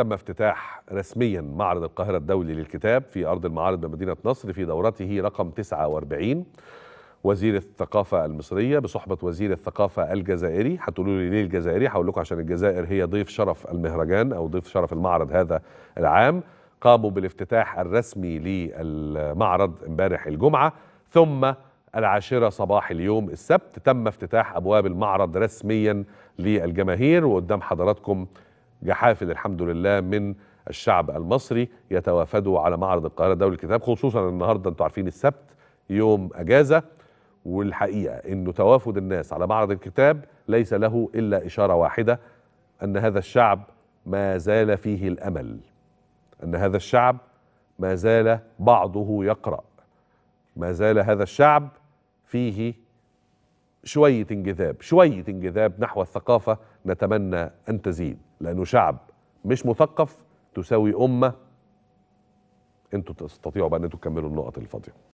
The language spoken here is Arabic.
تم افتتاح رسميا معرض القاهرة الدولي للكتاب في أرض المعارض بمدينة نصر في دورته رقم 49 وزير الثقافة المصرية بصحبة وزير الثقافة الجزائري هتقولوا لي ليه الجزائري هقول لكم عشان الجزائر هي ضيف شرف المهرجان أو ضيف شرف المعرض هذا العام قاموا بالافتتاح الرسمي للمعرض امبارح الجمعة ثم العاشرة صباح اليوم السبت تم افتتاح أبواب المعرض رسميا للجماهير وقدام حضراتكم جحافل الحمد لله من الشعب المصري يتوافدوا على معرض القاهره الدولي الكتاب خصوصا النهارده انتوا عارفين السبت يوم اجازه والحقيقه انه توافد الناس على معرض الكتاب ليس له الا اشاره واحده ان هذا الشعب ما زال فيه الامل ان هذا الشعب ما زال بعضه يقرا ما زال هذا الشعب فيه شوية انجذاب شوية انجذاب نحو الثقافة نتمنى أن تزيد لأنه شعب مش مثقف تساوي أمة أنتوا تستطيعوا بقى أن تكملوا النقط الفاضية